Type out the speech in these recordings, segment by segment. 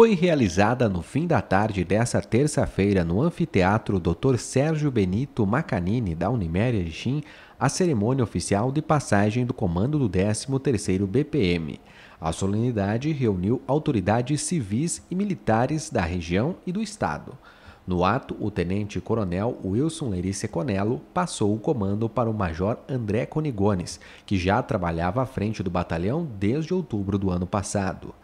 foi realizada no fim da tarde dessa terça-feira no anfiteatro Dr. Sérgio Benito Macanini da Uniméria Gim a cerimônia oficial de passagem do comando do 13º BPM. A solenidade reuniu autoridades civis e militares da região e do estado. No ato, o tenente-coronel Wilson Lerice Conello passou o comando para o major André Conigones, que já trabalhava à frente do batalhão desde outubro do ano passado.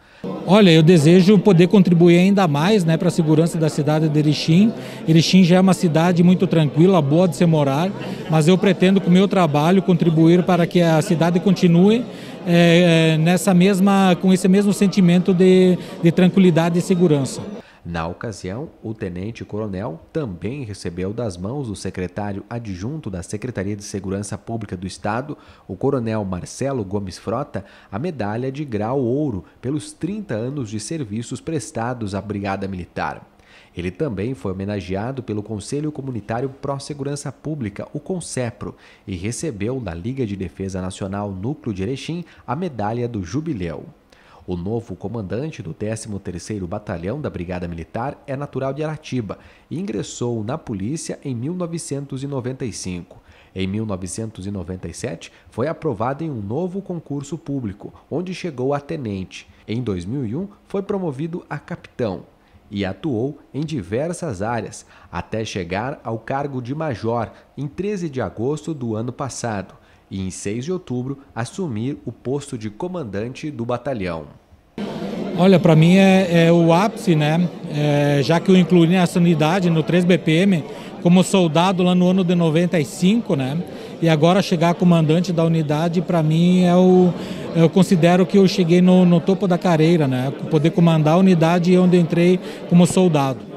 Olha, eu desejo poder contribuir ainda mais né, para a segurança da cidade de Erechim. Erechim já é uma cidade muito tranquila, boa de se morar, mas eu pretendo com o meu trabalho contribuir para que a cidade continue é, nessa mesma, com esse mesmo sentimento de, de tranquilidade e segurança. Na ocasião, o tenente-coronel também recebeu das mãos do secretário adjunto da Secretaria de Segurança Pública do Estado, o coronel Marcelo Gomes Frota, a medalha de grau ouro pelos 30 anos de serviços prestados à Brigada Militar. Ele também foi homenageado pelo Conselho Comunitário Pró Segurança Pública, o CONSEPRO, e recebeu da Liga de Defesa Nacional Núcleo de Erechim a medalha do Jubileu. O novo comandante do 13º Batalhão da Brigada Militar é natural de Aratiba e ingressou na polícia em 1995. Em 1997, foi aprovado em um novo concurso público, onde chegou a tenente. Em 2001, foi promovido a capitão e atuou em diversas áreas, até chegar ao cargo de major em 13 de agosto do ano passado e, em 6 de outubro, assumir o posto de comandante do batalhão. Olha, para mim é, é, o ápice, né? É, já que eu incluí na sanidade no 3BPM como soldado lá no ano de 95, né? E agora chegar comandante da unidade, para mim é o. Eu considero que eu cheguei no, no topo da carreira, né? Poder comandar a unidade onde entrei como soldado.